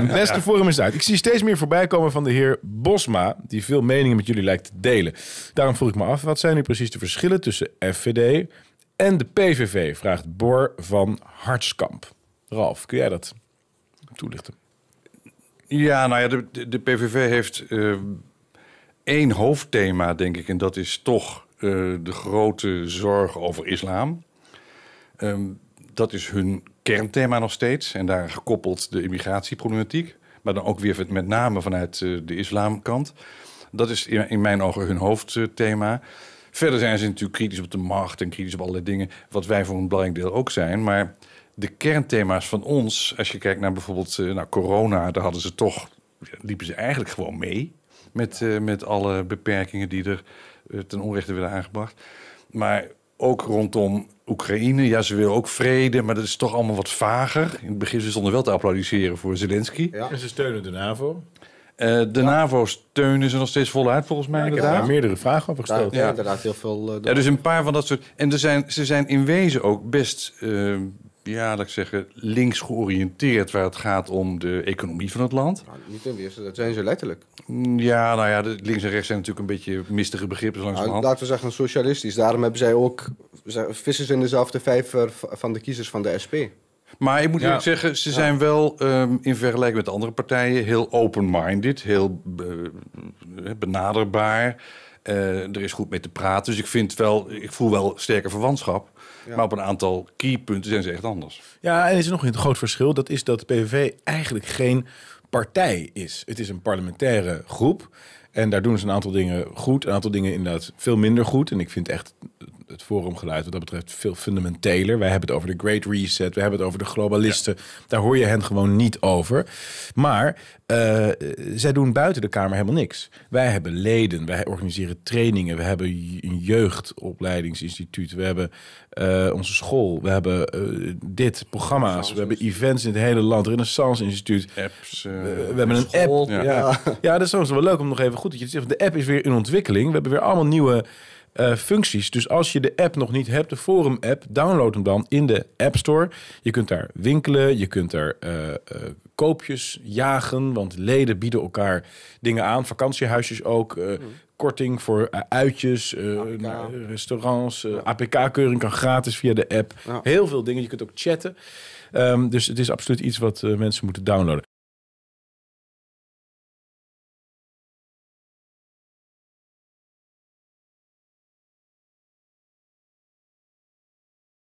De beste vorm is uit. Ik zie steeds meer voorbij komen van de heer Bosma, die veel meningen met jullie lijkt te delen. Daarom vroeg ik me af, wat zijn nu precies de verschillen tussen FVD en de PVV? Vraagt Bor van Hartskamp. Ralf, kun jij dat toelichten? Ja, nou ja, de, de PVV heeft eh, één hoofdthema, denk ik. En dat is toch eh, de grote zorg over islam. Ehm, dat is hun kernthema nog steeds. En daar gekoppeld de immigratieproblematiek. Maar dan ook weer met name vanuit eh, de islamkant. Dat is in mijn ogen hun hoofdthema. Verder zijn ze natuurlijk kritisch op de macht en kritisch op allerlei dingen. Wat wij voor een belangrijk deel ook zijn. Maar de kernthema's van ons, als je kijkt naar bijvoorbeeld eh, nou, corona, daar hadden ze toch, liepen ze eigenlijk gewoon mee. Met, eh, met alle beperkingen die er ten onrechte werden aangebracht. Maar ook rondom Oekraïne. Ja, ze willen ook vrede, maar dat is toch allemaal wat vager. In het begin ze stonden wel te applaudisseren voor Zelensky. Ja. En ze steunen de NAVO. Eh, de NAVO steunen ze nog steeds voluit, volgens mij. Ja, ik heb daar meerdere vragen over gesteld. Ja, inderdaad, heel veel. Uh, ja, dus een paar van dat soort. En er zijn, ze zijn in wezen ook best eh, ja, dat ik zeggen, links georiënteerd waar het gaat om de economie van het land. Nou, niet ten eerste, dat zijn ze letterlijk. Mm, ja, nou ja, links en rechts zijn natuurlijk een beetje mistige begrippen. Langs nou, laten we zeggen socialistisch. Daarom hebben zij ook vissers in dezelfde vijver van de kiezers van de SP. Maar ik moet eerlijk zeggen, ze zijn wel ehm, in vergelijking met andere partijen heel open-minded, heel eh, eh, benaderbaar. Eh, er is goed mee te praten. Dus ik, vind wel, ik voel wel sterke verwantschap. Maar op een aantal keypunten zijn ze echt anders. Ja, en er is nog een groot verschil. Dat is dat de PVV eigenlijk geen partij is. Het is een parlementaire groep. En daar doen ze een aantal dingen goed, een aantal dingen inderdaad veel minder goed. En ik vind echt het forum geluid wat dat betreft veel fundamenteler. Wij hebben het over de Great Reset, we hebben het over de globalisten. Daar hoor je hen gewoon niet over. Maar eh, zij doen buiten de Kamer helemaal niks. Wij hebben leden, wij organiseren trainingen, we hebben een jeugdopleidingsinstituut, we hebben eh, onze school, we hebben eh, dit, programma's, we hebben events in het hele land, Renaissance Instituut. Apps, we, hebben een app. Ja. Ja. ja. dat is soms wel leuk om nog even goed te zeggen. De app is weer in ontwikkeling. We hebben weer allemaal nieuwe eh, functies. Dus als je de app nog niet hebt, de Forum app, download hem dan in de App Store. Je kunt daar winkelen, je kunt daar eh, eh, koopjes jagen, want leden bieden elkaar dingen aan. Vakantiehuisjes ook, mm. korting voor uitjes, restaurants, APK-keuring kan gratis via de app. Heel veel dingen, je kunt ook chatten. Ehm, dus het is absoluut iets wat mensen moeten downloaden.